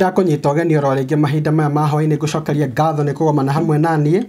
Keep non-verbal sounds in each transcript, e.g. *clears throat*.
ndakũnyita ugeni oro ringi mahinda maya ma hwaĩ-inĩ ngũcokeria ngatho nĩ kũgomana hamwe na niĩ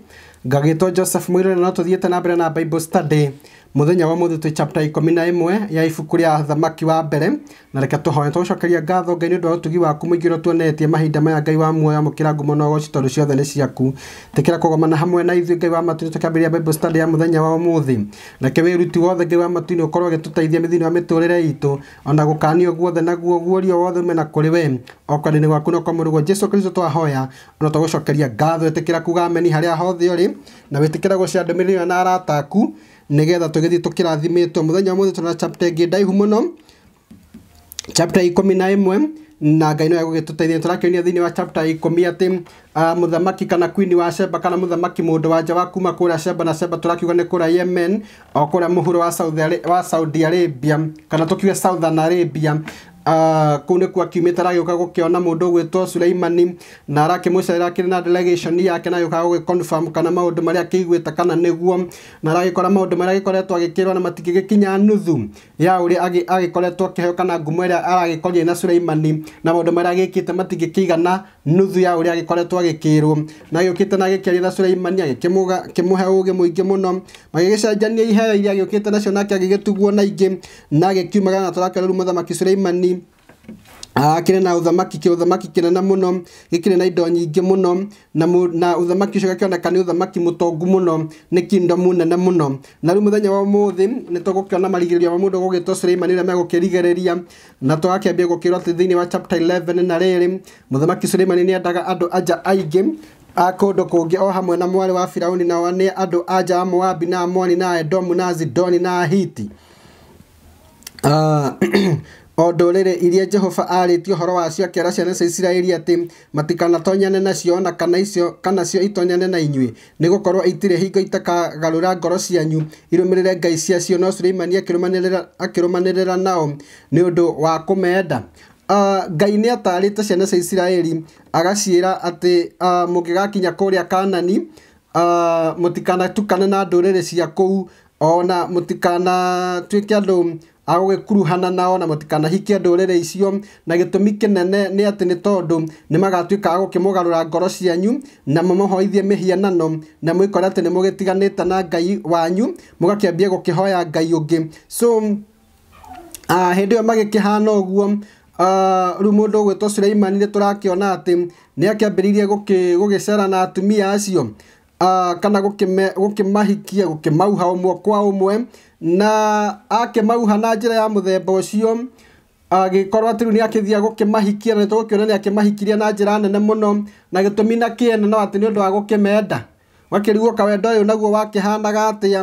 joseph mwirire no tũthiĩte na mbere na bible study muthenya wa muthi twi chapter ikumi na imwe ya ibuku rĩa athamaki wa mbere na reke tũhoe tũgũcokeria ngatho ngai nĩ ũndũ wa ũtugi waku mũingĩ ũrĩa tuonetie mahinda maya ngai wa muoyo amũkĩra ngumo na ũgoci tondũ ciothe nĩ ciaku tĩkĩra kũgomana hamwe na ithuĩ ngai wa matu ni tũkĩambĩrĩria bible study ya mũthenya wa ũmũthĩ reke wĩruti wothe ngai wa matu nĩ ũkorwo ũgĩtũteithia mĩthĩinĩ wa mĩtũrĩre itũ ona gũkanio guothe naguo guorio wothe ume na kũrĩ we o kanini gwaku na kwa mũrũguo jesu kristo twahoya ona tũgũcokeria ngatho ĩtĩkĩra kuga ameni harĩa hothe ũrĩ na wĩtĩkĩra gũcia ndũmĩrĩri na arata aku nigetha tugithi tukirathimĩtwo muthenya umuthi tuna chapter ingi ndaihu muno chapter ikumi na imwe na ngai no egũgĩtũteithia tũrakĩonia thĩinĩ wa chapter mi atĩ uh, mũthamaki kana queen wa sheba kana mũthamaki mũndũ wa nja wa kuma kũrĩa sheba na sheba tũrakiuga nĩ kũrĩa yemen o kũrĩa wa saudi, wa saudi arabia kana tũkiuge southern arabia kå u ah, nä kuo akiumä te aragä å ka gå kä ona må ndå å gwä two suleimani na arakä må cerera akä rä na delegation yake na agä å ka gå gä kana maå ndå marä a akä iguä te kana nä guo na aragä kora maå ndå marä a agä koretwo agä kä rwo na matingä gä kinya nuthu ya å rä agä koretwo akä heo kana ngumo ä rä a aragä korie na suleimani na maå ndå marä a agä kä te matingä kä igana nuthu ya å rä a agä koretwo agä kä rwo na agä å kä te na agä kä na suleimani agä kä må he å gä må ingä må no magä gä cenjania iheo iria agä å kä te nacio nake agä gä tuguo na ingä na agä kiumagana tå rakererumuthamaki suleimani akĩrĩ ah, na uthamaki ũthamaki kĩ ũthamaki kĩnene mũno gĩkĩrĩ na indo nyingĩ mũno na na ũthamaki ũcio gakĩoneka nĩ ũthamaki mũtongu mũno nĩ kingdom nene mũno na rĩu mũthenya wa ũmũthĩ nĩ tũgũkĩona marigĩrĩrio ma mũndũ gũgĩtwo Suleiman rĩrĩa megũkĩrigĩrĩria na tũgakĩambia gũkĩrwo atĩ thĩinĩ wa chapter 11 na rĩrĩ mũthamaki Suleiman nĩ endaga andũ anja aingĩ a kũndũ kũngĩ o hamwe na mwari wa firauni na wane andũ aja a Moabi na Amoni na Edomu na Zidoni na hiti uh, ah, *clears throat* o ndũrĩrĩ iria jehova aarĩtie ũhoro wacio akĩara ciana cia isiraeli atĩ matikanatonyane nacio na kana icio kana cio itonyane na inyuĩ nĩgũkorwo itirĩ hingo itakagarũra ngoro cianyu irũmĩrĩre ngai ciacio no suleimani akĩrũmanĩrĩra akĩrũmanĩrĩra nao nĩ ũndũ wa kũmenda ah, ngai nĩ ataarĩte ciana cia isiraeli agaciĩra atĩ uh, mũngĩgakinya kũrĩa kanani uh, ah, mũtikanatukane na ndũrĩrĩ cia kũu ona mũtikanatuĩke andũ agũgĩkuruhana nao na mũtikanahikie ndũrĩrĩ icio na gĩtũmi kĩnene nĩ ati ni tondu ni magatuika agukimugarura ngoro cianyu na mũmũhoithie mĩhianano na mwĩkore ati ni mũgĩtiganĩte na ngai wanyu mugakiambia gukihoya ngai ungi so uh, hĩndĩ ĩyo magĩkĩhana ũguo rĩu mundu ũgwĩtwo Suleiman nĩ tũrakĩona atĩ nĩ akĩambĩrĩirie gũgĩcera na atumia acio kana gukimahikia gukimauha ũmwe kwa ũmwe na akĩmauha na njĩra ya mũthemba ũcio agĩkorwo atĩ rĩu nĩ akĩthia gũkĩmahikia na nĩtũgũkĩona nĩ akĩmahikirie na njĩra nene muno na gĩtũmi na kĩene no atĩ nĩ ũndũ wa gũkĩmenda ka wendo ũyũ naguo wakĩhanaga atĩa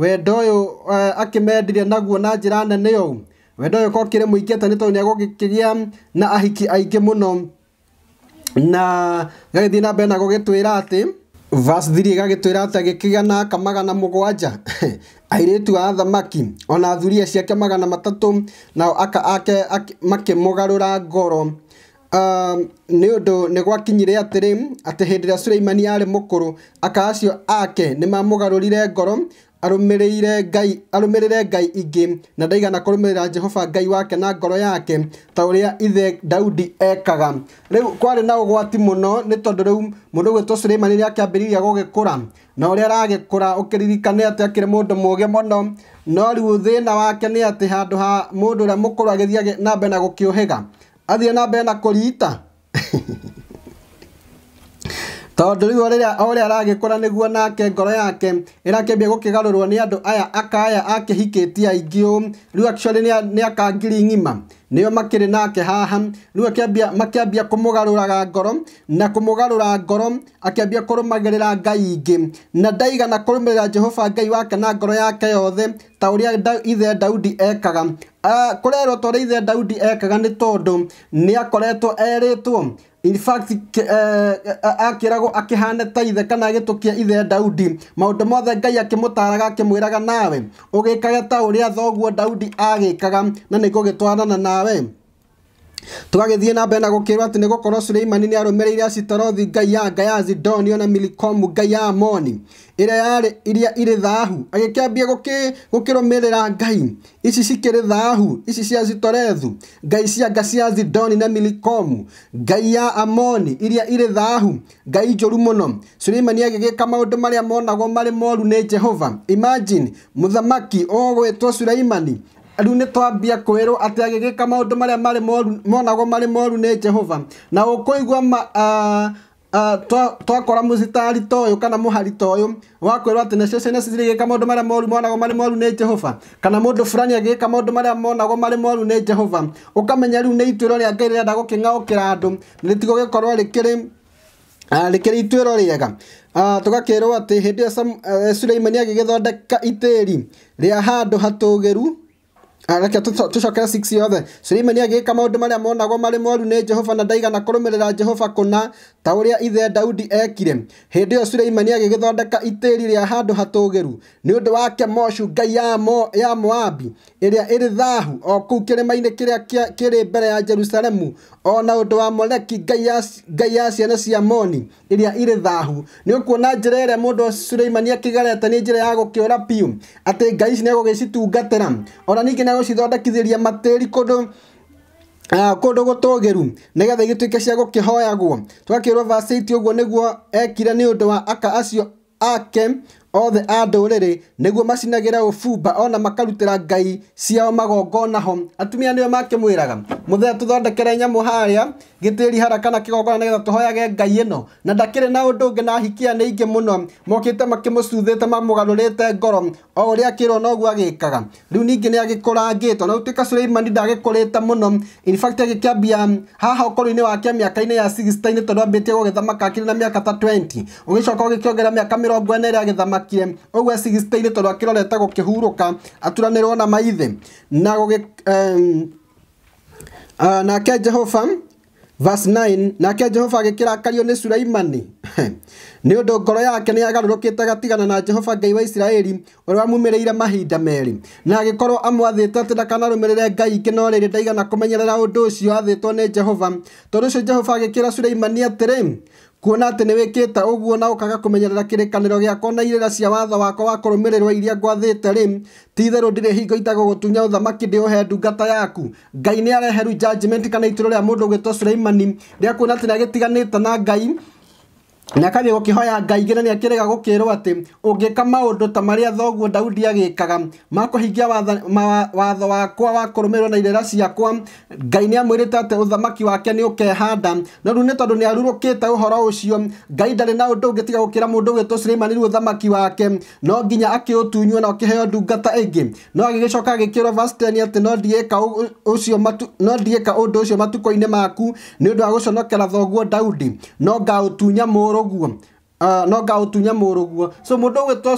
wendo ũyũ e, akĩmendire naguo na njĩra nene yo wendo ũyũ ko kire mũingĩ atĩa nĩ tondũ nĩ agũgĩkĩgĩa na ahiki aingĩ muno na gagĩthiĩ na mbere na gũgĩtwĩra atĩ verse 3 ĩgagĩtwĩra atĩ agĩkĩgĩa na aka *laughs* airĩtu a athamaki ona thuria ciake magana matatu nao aka ake makĩmũgarũra ngoro nä å ndå nä gwakinyire atĩrĩ atĩ hĩndĩ ĩrĩa Suleimani kå rå aka acio ake garå rire ngoro arũmĩrĩire ngai arũmĩrĩre ngai ingĩ na ndaigana kũrũmĩrĩra jehova ngai wake na ngoro yake ta ũrĩa ithe daudi ekaga rĩu kwarĩ na ũgwati mũno nĩ tondũ rĩu mũndũ gwĩtwo suleimani nĩ akĩambĩrĩirie gũgĩkũra na ũrĩa aragĩkũra ũkĩririkane atĩ akĩrĩ mũndũ mũũgĩ mũno no rĩu thĩna wake nĩ atĩ handũ ha mũndũ ũrĩa mũkũrũ agĩthiĩ na mbere na gũkĩũhĩga athiĩ na mbere na kũriita *laughs* tondå rä rä a aragä kå ra nä guo nake ngoro yake ä rakä gå kä garå rwo nä andå aya aka aya akĩhikĩtie aingĩ ũũ rĩu actually nĩ aka akangiri ng'ima nä nĩo makĩrĩ nake haha rä rĩu akĩambia makĩambia kũmũgarũraga ngoro na kũmũgarũra ngoro akä akĩambia kũrũmagĩrĩra ngai ingä na ndaigana kũrũmĩrĩra jehova ngai wake na ngoro yake yothe ta å rä a ithe daudi ekaga kå ah, kũrerwo ta ũrĩa ithe daudi ekaga nä tondå nä akoretwo erĩtwo in fact eh, eh, eh, akiragwo akihana ta ithe kana agitukia ithe Daudi maundu mothe Ngai akimutaraga akimwiraga nawe ugikage ta uria thoguo Daudi agikaga na nikugitwarana nawe tugagithie na mbere na gukirwo ati nigukorwo suleimani ni arumireire asitarothi ngai ya gayazi Zidoni na milikomu ngai ya amoni iria yari iria irĩ thaahu agĩkĩambia gũkĩrũmĩrĩra ngai ici cikĩrĩ thaahu ici cia zitorethu ngai cia nga cia zidoni na milikomu ngai ya amoni iria irĩ thaahu ngai njũru mũno suleimani agĩgĩka maũndũ marĩa monagwo marĩ moru nĩ jehova imagine mũthamaki ũgwĩtwo suleimani rĩu nĩ twambia kwĩrwo atĩ agĩgĩka maũndũ marĩa marĩ monagwo marĩ moru nĩ jehova na ũkũigua twakora mũcitari ta ũyũ kana mũhari ta ũyũ wakwĩrwo atĩ nĩcio ciana cirĩgĩka maũndũ marĩa moru monagwo marĩ moru nĩ jehova kana mũndũ burani agĩgĩka maũndũ marĩa monagwo marĩ moru nĩ jehova ũkamenya rĩu nĩ ituĩro rĩa ngai rĩrenda gũkĩng'aũkĩra andũ rĩtigũgĩkorwo rĩkĩrĩ rĩkĩrĩ ituĩro rĩega tũgakĩrwo atĩ hĩndĩ ĩyo e, suleimani agĩgĩthondeka itĩĩri rĩa handũ hatũũgĩru areke ah, tucokere six yothe suleimani agĩĩka maũndũ marĩa monagwo marĩ moru nĩ jehova na ndaigana kũrũmĩrĩra jehova kũna ta ũrĩa ithe daudi ekire hĩndĩ ĩyo suleimani agĩgĩthondeka itĩĩri rĩa handũ hatũũgĩru nĩ ũndũ wa kemoshu ngai ya, mo, ya moabi ĩrĩa ĩrĩ thahu o kũu kĩrĩma-inĩ kĩrĩa kĩrĩ mbere ya jerusalemu o na ũndũ wa moleki ngai ya ciana cia moni ĩrĩa ĩrĩ thahu nĩ ũkuona njĩra ĩrĩa mũndũ suleimani akĩgerete nĩ njĩra ya gũkĩũra piũ atĩ ngai ici nĩ egũgĩcitungatĩra ona ningĩ ũcithondekithĩria matĩri kũndũ ah, kũndũ gũtũgĩru nĩgetha igĩtuĩke cia gũkĩhoyagwo tũgakĩrwo vacĩti ũguo nĩguo ekire nĩ ũndũ wa aka acio ake othe a ndũrĩrĩ nĩguo macinagĩra ũbumba ona makarutĩra ngai ciao magongona ho atumia nĩo makĩmwĩraga mũthee tũthondekere nyamũ harĩa gĩtĩri hara kana kĩgongona nĩgetha tũhoyage ngai ĩno na ndakĩrĩ na ũndũ ũngĩ na hikia nĩ aingĩ mũno mokĩte makĩmũcuthĩte mamũgarũrĩte ngoro o ũrĩa akĩrwo noguo agĩkaga rĩu ningĩ nĩ agĩkũrangĩtwo na gũtuĩka Suleimani ndagĩkũrĩte mũno in fact agĩkĩambia haha ũkũrũ-inĩ wake mĩaka-inĩ ya 60 tondũ ambĩtie gũgĩthamaka akĩrĩ na mĩaka ta 20 ũgĩcoka ũgĩkĩongerera mĩaka mĩrongo ĩna ĩrĩa agĩthamaka makire oguo acigiciteire tondå akärorete gå kä hurå ka aturanä rwo na maithe na gå nake jehova verse 9 nake jehova agäkärakario nä sulaimani nä å ndå ngoro yake nä yagarå rå kä te gatigana na jehova ngai wa isiraeli å rä a rä ire mahinda merä na agä korwo amwathä te atä ndakanarå mä rä re ngai ingä no rä ndaigana kå menyerera å ndå å cio athä two nä jehova tondå å cio jehova agä kä ra sulaimani atä rä kuona atĩ nĩ wĩkĩte ũguo na ũkaga kũmenyerera kĩrĩkanĩro gĩakwa na irĩra cia watho wakwa wa kũrũmĩrĩrwo iria ngwathĩte rĩ ti-itherũ ndirĩ hingo itagũgũtunya ũthamaki ndĩũhe ndungata yaku ngai nĩ areheru judgment kana itũrũ rĩa mũndũ ũgĩtwo suleimani rĩa kuona atĩ nĩ agĩtiganĩte na ngai na kathi hoya ngai ngĩ na nĩakĩrega gũkĩrwo atĩ ũngĩka maũndũ ta marĩa thoguo daudi agĩkaga makũhingia watho wakwa wa kũrũmĩrĩrwo na irĩra ciakwa ngai nĩ amwĩrĩte atĩ ũthamaki wake nĩ ũkehanda no rĩu nĩ tondũ å arurũkĩte ũhoro ũcio ngai ndarĩ na ũndũ ũngĩ tiga gũkĩra mũndũ ũgĩtwo suleimani rĩu ũthamaki wake no nginya akĩũtunywo na ũkĩheo ndungata ĩngĩ no agĩgĩcoka agĩkĩrwo vasteni atĩ no ndiĩka ũndũ ũcio matukũ-inĩ maku nĩ ndå wa gũconokera thoguo daudi no må rå guo ah, no ngaåtunya må rå guo so må ndå ũgwä two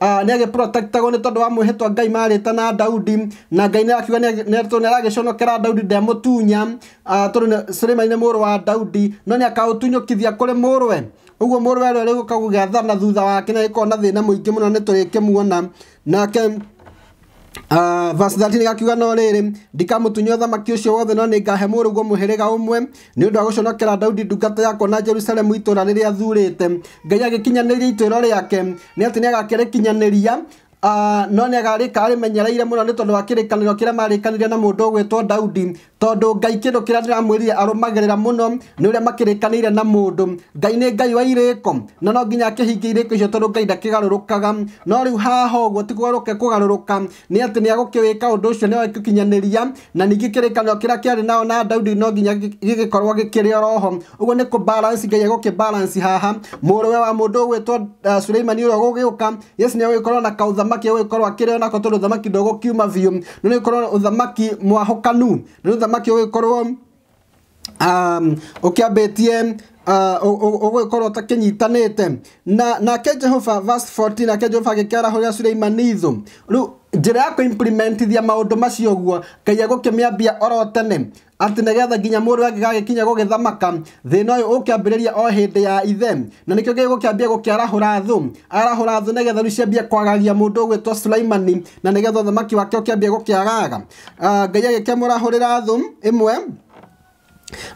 nä agä ah, protectagwo nä tondå wa mwä hä ngai marä ta na daudi na ngai nä arakiuga nä aragä conokera daudi ndä amå ah, tondå suraimani nä må rå wa daudi no nä akaå tunyå kithia kå rä må rwe å guo må rwe rä rä gå kagå gå gä athana thutha wake na gä korwo na thä na må ingä må no nä tå rä kä muona nake Uh, ah, verse 13 gakiuga no rĩrĩ ndikamutunywo thamaki ũcio wothe no nĩngahe mũrũguo mũhĩrĩga ũmwe nĩ ũndũ wa gũconokera daudi ndungata yakwa na jerusalemu itũũra rĩrĩa thurĩte ngai agĩkinyanĩria itũĩro rĩake nĩ atĩ nĩagakĩrĩkinyanĩria Uh, no nĩ agarĩka arĩmenyereire mũno nĩ tondũ wa marä kanä rie na gwä ũgwĩtwo daudi tondu ngai kindu kiria ndiramwirire arumagirira muno ni uria makirikanire na mundu ngai ni ngai wa iriko na no nginya akihingie iriko icio tondu ngai ndakigarũrũkaga no rĩu haha ũguo tigũgarũke kũgarũrũka nĩ atĩ nĩ agũkĩwĩka ũndũ ũcio nĩ agũkinyanĩria na ningĩ kĩrĩkanĩro kĩrĩa kĩarĩ nao na daudi no nginya gĩgĩkorwo gĩkĩrĩ oroho ũguo nĩ kũbalansi ngai agũkĩbalansi haha mũrũwe wa mũndũ ũgwĩtwo uh, suleimani ũrĩa ũgũgĩũka yesu nĩ agũgĩkorwo na kaũthamaki agũgĩkorwo akĩrĩ onako tondũ ũthamaki ndũgũkiuma biũ nĩ ũgũkorwo ũthamaki mwahũkanu nĩ mũthamaki ũgĩkorwo um, ũkĩambĩtie Uh, ũgũkorwo ũtakĩnyitanĩte na nake jehova verse 14 nake jehova agĩkĩarahũrĩra suleimani thũ rĩu njĩra ya kũimplementithia maũndũ macio ũguo ngai egũkĩmĩambia oro tene atĩ nĩgetha nginya mũndũ angĩgagĩkinya gũgĩthamaka thĩna ũyũ ũkĩambĩrĩria o hĩndĩ ya ithe na nĩkĩo gĩgũkĩambia gũkĩarahũra thũ arahũra thũ nĩgetha rĩu ciambie kwagagia mũndũ ũgwĩtwo sulaimani na nĩgetha thamaki wake ũkĩambie gũkĩagaga uh, ngai agĩkĩmũrahũrĩra thũ ĩmwe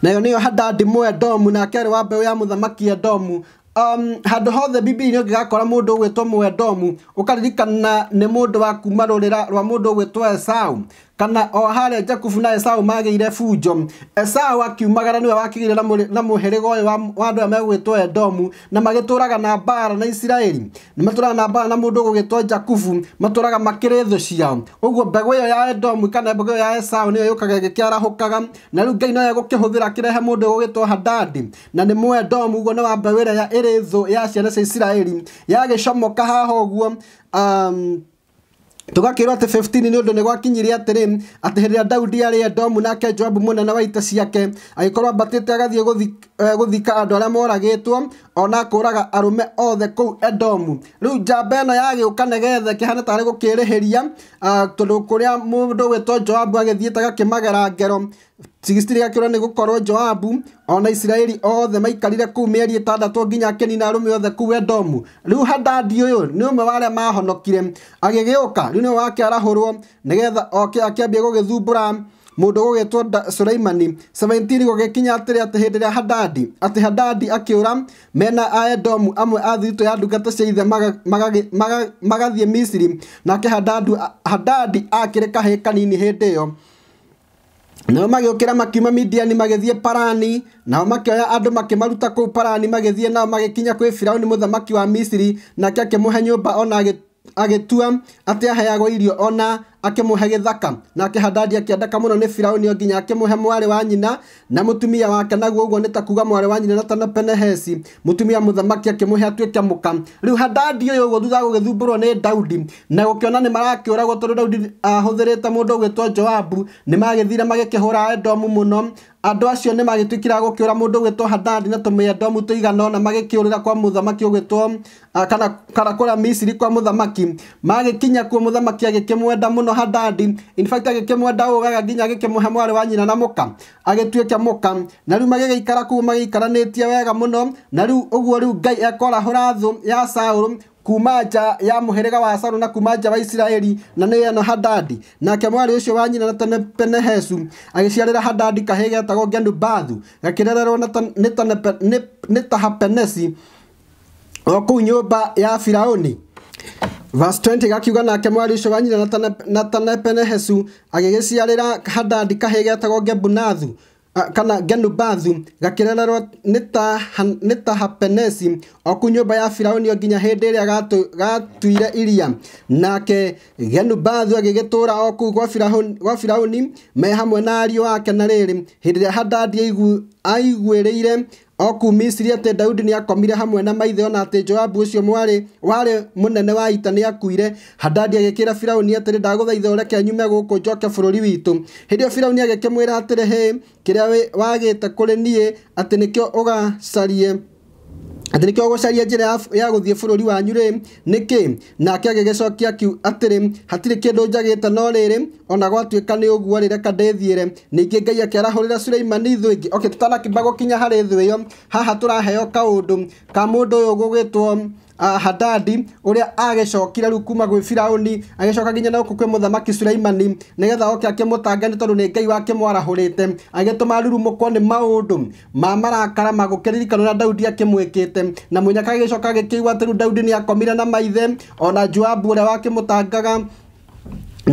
nayo nä yo hadadimu edomu na arä wa mbeå ya må thamaki domu um, handå hothe bibilia nä å ngä gakora må ndå å gwä two mwedomu å karirikana nä må ndå wa kuma rä ra rwa må ndå gwä two esau kana o harä a njakubu na esau magä fujo bunjo esau akiumagara nä we wakä gä ire na må hä rä ga yå wa andå arä a megå gä two edomu na magä tå raga na mbara na isiraeli nä matå raga na mbara na må ndå gå gä two jakubu matå raga makä rä thå ciao å guo mbegå ä yo ya edomu kana mbegå ä yo ya esau nä yo yå kaga gä kä arahå kaga na rä u ngai no yegå kä hå thä ra kä rehe må ndå gå gä two hadadi na nä må edomu guo nä wa mbegå ä rä a ä rä thå ya ciana cia isiraeli yagä comoka haha å guo um, tugakirwo atä 15 nä å ndå nä gwakinyire atärä atä hä rä ä rä a daudi arä edomu nake joabu mũnene wa ita ciake agĩkorwo ambatĩte agathiĩ e, gũthika andũ arĩa moragĩtwo ona akũraga arũme othe kũu edomu rĩu njamba ĩno yagĩũka negethe kĩhana tarĩ gũkĩrĩhĩria tondũ kũrĩa mũndũ gwĩtwo joabu agĩthiĩte gakĩmagera ngero tigiciti nä gå korwo joabu ona isiraeli othe maikarire kũu mĩeri ĩtandatũ nginya arå me othe kũu rä u hadadi ũyũ nĩ ũmwe wa a mahonokire rä u nä wake arahũrwo nĩgetha oke akĩambie gũgĩthumbũra mũndũ gũgĩtwo Sulaimani 17 gũgĩkinya atĩrĩ atĩ hĩndĩ ĩrĩa Hadadi atĩ Hadadi akĩũra mena a Edomu amwe athiritå ya ndungata cia ithe magathiĩ Misiri nake Hadadi akĩrĩ kahĩĩ kanini ä yo nao magĩũkĩra makiuma midiani magĩthiĩ parani nao makĩoya andũ makĩmaruta kũu parani magĩthiĩ nao magĩkinya ni firaũni mũthamaki wa misiri nake akĩmũhe nyũmba ona agĩtua atĩ aheagwo irio ona akĩmũhe gĩthaka nake hadadi akĩendeka mũno nĩ firaũni nginya akĩmũhe mwarĩ wa nyina na mũtumia wake naguo ũguo nĩ ta kuga mwarĩ wa nyina natana penehesi mũtumia mũthamaki akĩmũhe atuĩke muka rĩu hadadi ũyũ ũguo thutha gũgĩthumbũrwo nĩ daudi na gũkĩona nĩ marakĩũragwo tondũ daudi ah, ahũthĩrĩte mũndũ ũgwĩtwo joabu nĩ magĩthire magĩkĩhũra edomu mũno andũ acio nĩ magĩtuĩkire gũkĩũra mũndũ ũgwĩtwo hadadi na tũmĩendomu tũigana ona magĩkĩũrĩra kwa mũthamaki ũgwĩtwo ah, kana kũrĩa misiri kwa mũthamaki magĩkinya kuo mũthamaki agĩkĩmwenda muno ha dadi in fact agĩkĩmwenda ũgaga nginya agĩkĩmũhe mwarĩ wa nyina na mũka agĩtuĩke mũka na rĩu magĩgĩikara kuu magĩikaranĩtie wega mũno na rĩu ũguo rĩu ngai ekorahũra thũ ya saũlũ kuma nja ya mũhĩrĩga wa Saũlũ na kuma nja wa Isiraeli na nĩ ĩno Hadadi nake mwarĩ ũcio wa nyina na tene Penehesu agĩciarĩra Hadadi kahĩĩ getagwo Genubathu gakĩrererwo nĩ Tahapenesi o kũu nyũmba ya Firaũni Verse 20 gakiuga nake mwarisho wa nyina natanepenehesu agĩgĩciarĩra hadadi kahĩ getagwo gebunathu kana genubathu gakĩrererwo nĩ tahapenesi hapenesi kũu nyũmba ya firaũnio nginya hĩndĩ ĩrĩa gatuire iria nake genubathu agĩgĩtũũra o kũu gwa firauni me hamwe na ariũ wake na rĩrĩ hĩndĩ ĩrĩa hadadi aiguĩrĩire O kuuma Misiri atĩ Daudi nĩ akomire hamwe na maithe ona na atĩ Joabu ũcio mwarĩ warĩ mũnene wa ita nĩ akuire, Hadadi agĩkĩra Firaũni atĩrĩ ndagũthaitha ũreke nyume gũkũ njoke bũrũri witũ. Hĩndĩ ĩyo Firaũni agĩkĩmwĩra atĩrĩ hĩ, kĩrĩa wagĩte kũrĩ niĩ atĩ nĩkĩo ũgacarie atä nä kä ogåcaria njä ra ya gå thiä bå rå ri wanyu rä nä kä nake agägäcokia akiu atärä hatirä kä ndå njagä te no rä rä ona gwatuä ka nä å guo rä reka ndä thiä re ningä ngai akäarahå rä ra suleimani thå ä ngä tå tanakä mbagå kinya harä thå ä yo haha tå raheo kaå ndå ka må ndå å yå gå two Hadadi uria agicokire ru kuma gwi Firauni agicoka nginya na kwe muthamaki Sulaimani nigetha oke akimutangani tondu ni Ngai wake mwarahurite agituma rurumukwo ni maundu ma marakara magukiririkanwo na Daudi akimwikite na munyaka agicoka agikiigua ati riu Daudi ni akomire na maithe ona Joabu uria wakimutangaga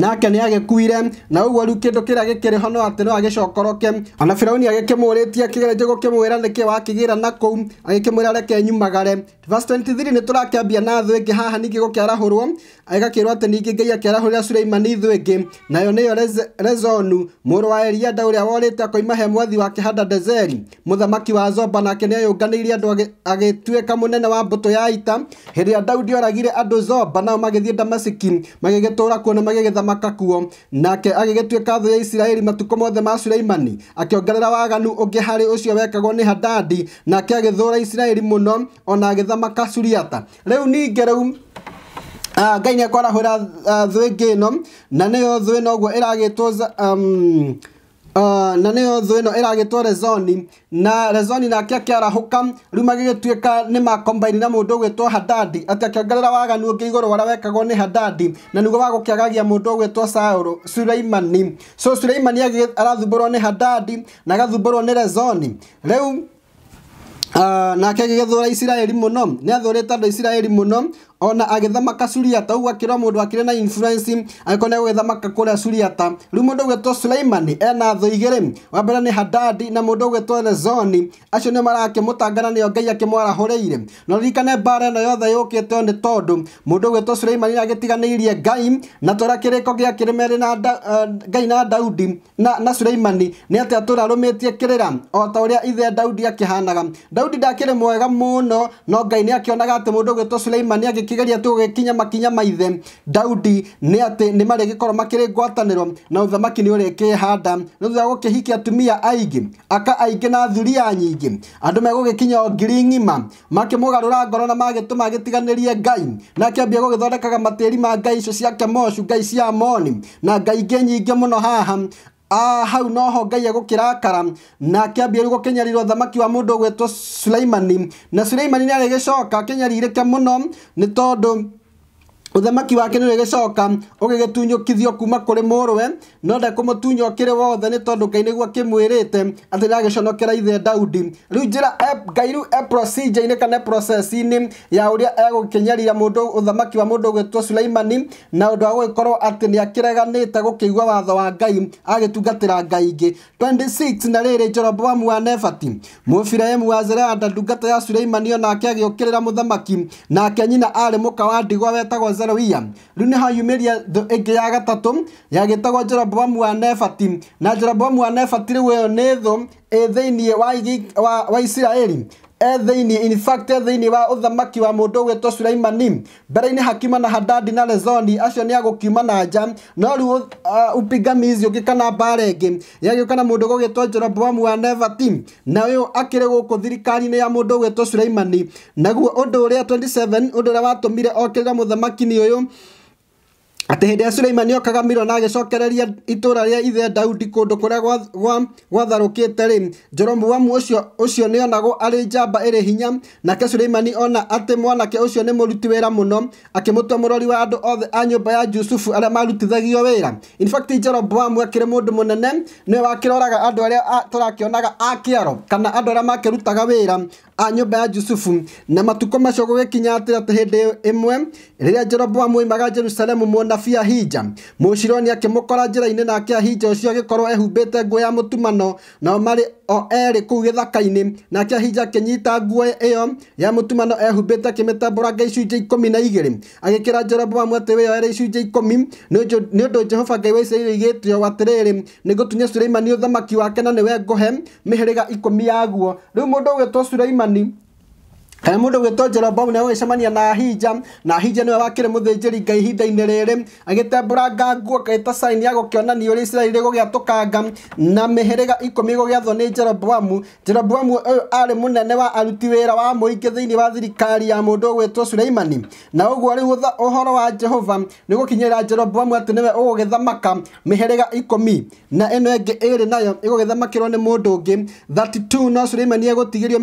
nake nä agäkuire na å guo rä u kä ndå kä rä a gä kä rä ho no atä no agä cokoroke ona firauni agä kä mwå rä tie akä gerenje gå kä mwä ra nä kä wakä gä ra na kå u agä kä mwä ra reke nyumagare nä tå rakä ambia na thå ä ngä haha ningä gå kä arahå agakä rwo atä ningä ngai akä arahå rä ra suleimani thå ä ngä nayo nä yo rezonu må rå wa eliada å rä a worä te akoima he mwathi wake hadadezeri må thamaki wa zoba nake nä ayå nganä ire andå agä tuä ka må nene wa mbå tå ya ita hä rä a daudi oragire andå zoba nao magä thiä damasiki magä gä tå ra kuo na magä gä mũthamaka kuo nake agĩgĩtuĩka thũ ya isiraeli matukũ mothe ma suleimani akĩongerera waganu ũngĩ harĩ ũcio wekagwo nĩ hadadi nake agĩthũũra isiraeli mũno ona agĩthamaka suriata rĩu ningĩ rĩu ah, ngai nĩ ekwarahũra ah, thũ ĩngĩ ĩno na nĩyo thũ ĩno ũguo ĩragĩtwo um, Ah, na nä yo thå ä no ä ragätwo rezoni na rezoni nake akä ka rä u magä gä tuä ka nä makombaini na må ndå two hadadi atä akiongerera waganu å ngä igå rå wara a wekagwo nä hadadi na nä guo wagå kä agagia må ndå å gwä two saå suleimani so suleimani arathumbå rwo nä hadadi na agathumbå rwo nä rezoni rä u ah, nake agä gä thå ra iciraeli må no nä athå rä te andå iciraeli må no ona agithamaka Suriata uguo akirwa mundu akire na influence agikona gwithamaka kuria Suriata riu mundu ugwetwo Sulaimani ena thu igiri wa ni Hadadi na mundu ugwetwo Rezoni acio ni marakimutangana nio Ngai akimwarahureire no ririkane mbara ino yothe yukite ni tondu mundu ugwetwo Sulaimani agitiganiirie Ngai na tora kiriko gia kirimeri na eh, Ngai na Daudi na na Sulaimani ni ati atura rumitie kirira o ta uria ithe Daudi akihanaga Daudi ndakiri mwega muno no Ngai ni akionaga ati mundu ugwetwo Sulaimani agik ikigeria tũgĩkinya makinya maithe daudi nĩ ni nĩ gikoro makire ngwatanĩro na ũthamaki nĩ ũrĩkĩhanda nĩ thutha hiki atumia aingi aka aingi na thuria nyingi andu me gukinya ngiri ng'ima makĩmũgarũra ngoro na magĩtũma gitiganirie ngai na akĩambia gũgĩthondekaga matĩri ma ngai icio ciake moshu ngai cia moni na ngai ingĩ nyingĩ mũno haha Ah, hau noho ngai egũkĩrakara na akĩambia rĩu gũkenyarirwo thamaki wa mundu ũgwĩtwo sulaimani na sulaimani nĩ arĩgĩcoka akĩnyarirĩke muno ni tondu uthamaki wake nä å rä gä gä kuma kå rä må rwe no ndekå må tunya å kä rä wothe nä tondå ngai nä guo akä mwä rä te atä nä agä conokera ithe daudi rä u njä ra e, ngai rä u inä kana e processinä ya å rä a egå kenyarira må ndå å thamaki wa må ndå å gä two sulaimani na å ndå wa gå gä korwo atä nä akä reganä te gå kä igua watho wa ngai agä tungatä ra ngai ingä na rä rä joroboamu wa nebati må birahemu wa zerada ndungata ya sulaimani onake agä å kä rä ra må thamaki nake nyina arä må ka wa ndigwa wetagwo Zeruia rĩu nĩ ha yumiria ĩngĩ ya gatatũ yagĩtagwo Jeroboamu wa Nebati na Jeroboamu wa Nebati rĩu ĩyo nĩ thũ ĩ thĩinĩ wa, wa, wa Isiraeli ethini in fact ethini wa uthamaki wa mundu ugwitwo Sulaimani mbere-inĩ Hakima na Hadadi na Rezoni acio nĩ agũkiuma na nja no rĩu uh, upingamizi ũngĩ kana mbara ĩngĩ yagĩũka na mũndũ ũgũgĩtwo Jeroboamu wa Nevati na ũyũ akĩrĩ gũkũ thirikari-inĩ ya mũndũ ũgwĩtwo Sulaimani naguo ũndũ ũrĩa 27 ũndũ ũrĩa watũmire okĩrĩra mũthamaki-inĩ ũyũ atĩ hĩndĩ ĩrĩa Suleimani miro na agĩcokereria itũũra rĩa ithe Daudi kũndũ kũrĩa gwatharũkĩte rĩ Joromu wa ũcio ũcio nĩonagwo arĩ njamba ĩrĩ hinya nake Suleimani ona atĩ mwanake ũcio nĩ mũruti wĩra mũno akĩmũtua mũrori wa andũ othe a nyũmba ya Jusufu arĩa marutithagio wĩra in fact Jeroboamu akĩrĩ mũndũ mũnene nĩwe wakĩroraga andũ arĩa tũrakĩonaga a kĩaro kana andũ arĩa makĩrutaga wĩra a nyũmba ya Jusufu na matukũ macio gũgĩkinya atĩ hĩndĩ ĩmwe rĩrĩa Jeroboamu oimaga Jerusalemu mwona akä må kora njä ra-inä nake agä korwo ehumbä te nguo ya mũtumano nao marĩ o erĩ kũu gĩthaka-inĩ nake Ahija nyita nguo yo ya mä ehumbĩte akĩmĩtambũranga ikå mi na atä wä Jeroboamu atĩ ikå mi nä å ndå Jehova Ngai wa Isiraeli oigĩte ũũ atĩrĩrĩ nĩ ngũtunya Suleimani ũthamaki wake na rä ga ikå mi yaguo å gä two Suleimani kana må ndå gwä two jeroboamu nä gũgĩcemania na hija na hija ahija nĩwe wakĩrĩ mũthĩnjĩri ngai ihinda-inĩ rĩrĩ agĩtembũranga nguo kaĩta caini ya gũkĩonania ũrĩa isiraeli gũgĩatũkanga na mĩhĩrĩga ikũmi gũgĩathwo nĩ jeroboamu jeroboamu ũyũ arĩ mũnene wa aruti ra wa mũingĩ thĩinĩ wa thirikari ya mũndũ ũgwĩtwo suleimani na ũguo rĩu ũhoro wa jehova nĩ gũkinyĩrĩra jeroboamu atĩ nĩwe ũgũgĩthamaka mĩhĩrĩga mi na ĩno ĩngĩ ĩrĩ nayo ĩgũgĩthamakĩrwo nĩ mũndũ ũngĩ 32 no suleimani egũtigĩrio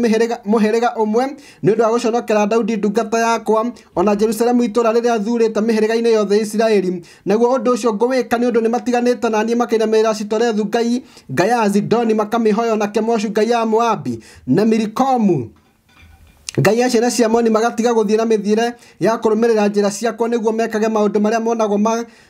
mũhĩrĩga ũmwe å ndå wa conokera daudi ndungata yakwa ona jerusalemu itũũra rĩrĩa thurĩte mĩhĩrĩga-inĩ yothe isiraeli naguo ka nä å ndå nä matiganä te na niĩ makĩinamĩrĩra citorethu ngai ngai ya azidoni makamĩhoya na kemoshu ngai ya moabi na milikomu ngai acio na cia magatiga gå thiä na mä thiä re ya kå rå mä rä ra njä ra ciakwa nä guo mekage maå ndå marä a monagwo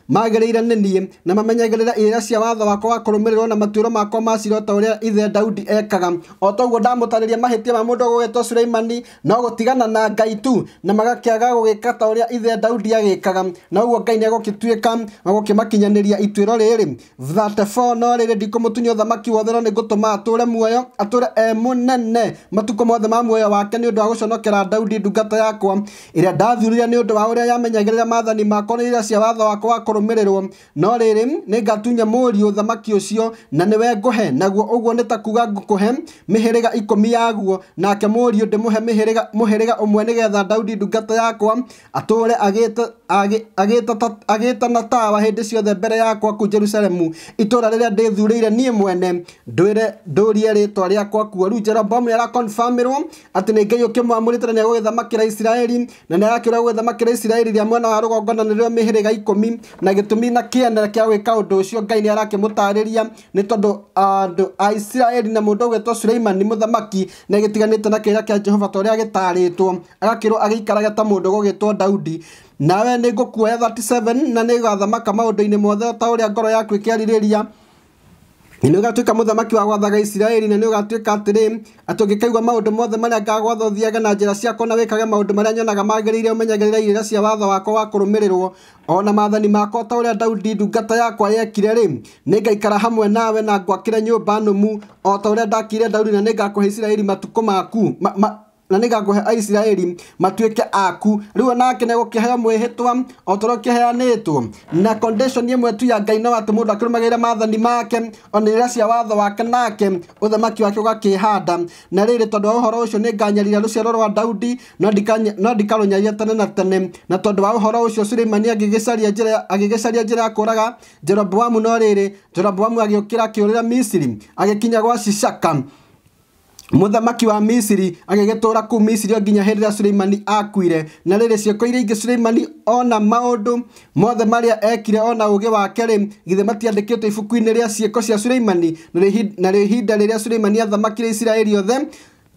magä rä ire nä na mamenyagä rä cia watho wakwa wa kå na matuä makwa ma ta å ithe daudi ekaga o toguo ndamå tarä ma må ndå suleimani no gå na ngai tu na magakäaga gå ta å ithe daudi agä na ũguo ngai nä agå kä tuä ka na no rä rä ndikå wothe no nä ngå muoyo atå e må nene matukå mothe ma muoyo wake nä å guconokera daudi ndungata yakwa ĩrĩa ndathurire nĩ ũndũ wa ũrĩa yamenyagĩrĩra mathani makwa na iria cia watho wakwa wa kũrũmĩrĩrwo no rĩrĩ nĩ ngatunya mũriũ thamaki ũcio na nĩwe ngũhe naguo ũguo nĩ ta kuga ngũkũhe mĩhĩrĩga ikũmi yaguo nake mũriũ ndĩmũhe mũhĩrĩga ũmwe nĩgetha daudi ndungata yakwa atũũre agĩĩtana tawa hĩndĩ ciothe mbere yakwa kũ jerusalemu itũũra rĩrĩa ndĩthurĩire niĩ mwene ndũrie rĩtwa rĩakwa kuo rĩu jeroboamu nĩ arakonbamĩrwo atĩ nĩ ngĩiyũkia ikimwamurite na nĩegũgĩthamakĩra Isiraeli na nĩarakĩũra gũgĩthamakĩra Isiraeli rĩa mwena wa rũgongo na nĩrĩo mĩhĩrĩga ikũmi na gĩtũmi na kĩendera kĩa gwĩka ũndũ ũcio Ngai nĩarakĩmũtarĩria nĩ tondũ ah, andũ a Isiraeli na mũndũ ũgwĩtwo Suleimani mũthamaki nĩagĩtiganĩte na kĩrĩra kia Jehova ta ũrĩa gĩtarĩtwo agakĩrwo agĩikaraga ta mũndũ ũgũgĩtwo Daudi nawe nĩngũkuoya 37 na nĩgathamaka maũndũ-inĩ mothe ta ũrĩa ngoro yaku ĩkĩarirĩria na nä å gatuä ka må thamaki wa gwathaga isiraeli na nä å gatuä ka atä rä atå ngä kaigua maå ndå mothe marä a ngagwatha å thiaga na njä ra ciakwa na wä kage maå ndå marä a nyonaga magä rä ire å menyagä rä ra irä cia watho wakwa wa kå rå mä rä rwo ona maathani makwa ta å rä a daudi ndungata yakwa yekire rä nä ngaikara hamwe nawe na ngwakä re nyå mba nå mu o ta å rä a ndakire daudi na nä ngakå he isiraeli matukå maku ma, ma, na nä ngakå he aisiraeli matuä aku rä u onake nä gå kä heo mwä hä twa o kä heanä two na ä mwe tu ya ngai no atä må ndå akä rå magä rä make onä rä cia watho wake nake å thamaki wake å gakä handa na rä rä tondå wa å horo å cio nä nganyarira rå ciaro rwa daudi no ndikarå nyaria tene na tene na tondå wa å horo å cio suleimani agä gä caria njä ra ya kå raga jeroboamu no rä rä jeroboamu agä å kä ra kä å rä ra misiri agä kinya gwa shishaka Mũthamaki wa Misiri agĩgĩtũũra ku Misiri o nginya hĩndĩ Suleimani akuire, na rere ciĩko iria ingĩ Suleimani ona maũndũ mothe maria ekire ona ũũgĩ wake githe githĩ matiandĩkĩtwo ibuku-inĩ rĩa ciĩko cia Suleimani? Narĩo ihinda rĩrĩa Suleimani aathamakire Isiraeli othe,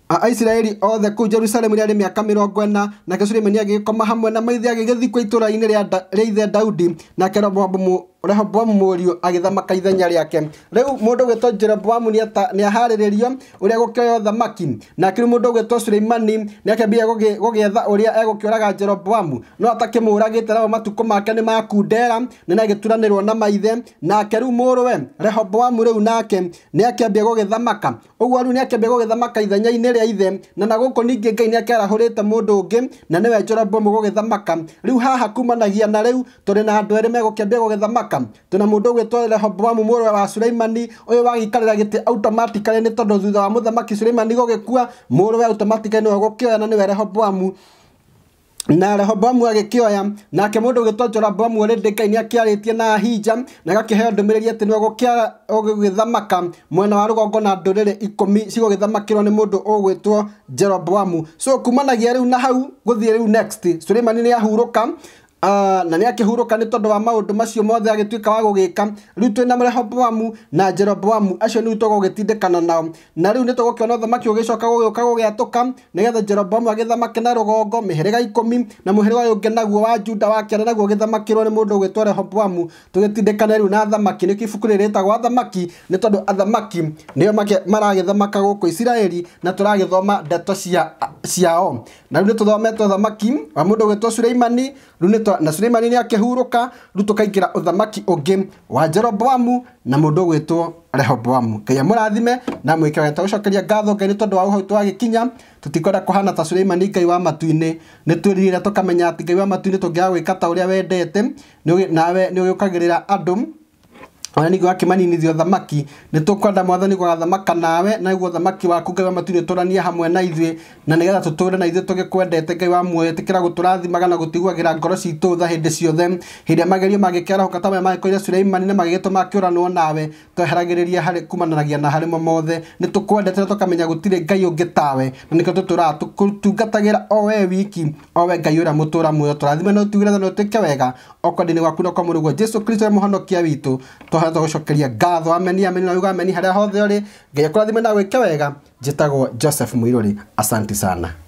Aisiraeli othe kũu Jerusalemu rĩarĩ mĩaka mĩrongo na nake Suleimani agikoma hamwe na maithe agĩgĩthikwo itũũra-inĩ ria ithe Daudi, nake Rehoboamu rehoboamu mũriũ agĩthamaka ithenya rĩake rĩu mũndũ ũgwĩtwo jeroboamu nĩ aharĩrĩrio ũrĩa gũkĩoywo thamaki nake rĩu mũndũ ũgwĩtwo suleimani nĩ akĩambire gũgĩetha ũrĩa egũkĩũraga jeroboamu no atakĩmũũragĩte namo matukũ make nĩ makundera nĩ nagĩturanĩrwo na maithe nake rĩu mũrũwe rehoboamu rĩu nake nĩ akĩambia gũgĩthamaka ũguo rĩu nĩ akĩambia gũgĩthamaka ithenya-inĩ rĩa ithe na na gũkũ ningĩ ngai nĩ akĩarahũrĩte mũndũ ũngĩ na nĩwe jeroboamu gũgĩthamaka rĩu haha kumanagia na rĩu tũrĩ na andũ erĩ megũkĩambia gũgĩthamaka mwaka tuna mundu ugwitwo Rehoboamu muru wa Sulaimani uyu wagikarira giti automatically ni tondu thutha wa muthamaki Sulaimani gugikua muru wa automatically niwe gukioya na ni niwe Rehoboamu na rehoboamu agĩkĩoya nake mũndũ ũgĩtwo joraboamu ũrĩndĩ ngai nĩ akĩarĩtie na ahija na agakĩheo ndũmĩrĩri atĩ nĩwe ũgũgĩthamaka mwena wa rũgongo na ndũrĩrĩ ikũmi cigũgĩthamakĩrwo nĩ mũndũ ũgwĩtwo jeroboamu so kumanagia riu na hau guthie riu next suleimani nĩ ahurũka Ah, na nä akä hurå ka nä tondå wa maå ndå macio mothe agä ka wa gå gä ka rä u twä na rehoboamu na jeroboamu acio nä u tågå gä tindäkana nao na rä u nä tågå kä ona ũthamaki å gä coka gå gä ka gå gä atå ka nä getha jeroboamu agä thamake na rå gongo mä hä ga ikå na må hä rä ga yå naguo wa juda wa kenda naguo gä thamakä rwo nä må ndå å gä two rehoboamu tå gä rä u na athamaki nä kä ibuku rä rä athamaki nä tondå athamaki nä maragä thamaka gå kå isiraeli na tå ragä thoma ndeto ciao na rä u nä tå thometwo thamaki wa må ndå å gä suleimani riu na Suleimani nä akähurå riu tå kaingä ra å thamaki å ngä wa Jeroboamu na må ndå two Rehoboamu ngai amå rathime na mwä kä ta gå cokeria ngatho ngai nä tondå wa å hau twagä kinya tå tikwenda kå hana ta Suleimani ngai wa matu-inä nä twä ririre tå kamenya atä ngai wa matu-inä tå ngä gwä ka ta å rä a wendete nawe nä å gä å kagä rä ra andå wananigi wa kimaninithio thamaki nä tå kwenda mwathani gwagathamaka nawe naguo thamaki waku ngai wa matu nä tå hamwe na ithuä na nä getha tå na ithuä tå ngai wa muoyo tä kä ra gå ngoro citå tha hä ciothe hä magerio mangä kä ta maya magä suleimani na magä gä tå nawe tweheragä rä ria harä na harä mo mothe nä tå kwendete na ngai å na nä kä tå tå o we wiki o we ngai å rä a må tå ra na å tigä retha na gwaku na kwa må jesu kristo rä må honokia witå hohetwo gå cokeria ngatho ameni ameni na ugameni ameni harä a hothe å rä ngai akå rathime na gwä ke wega tagwo joseph må irå rä asanti sana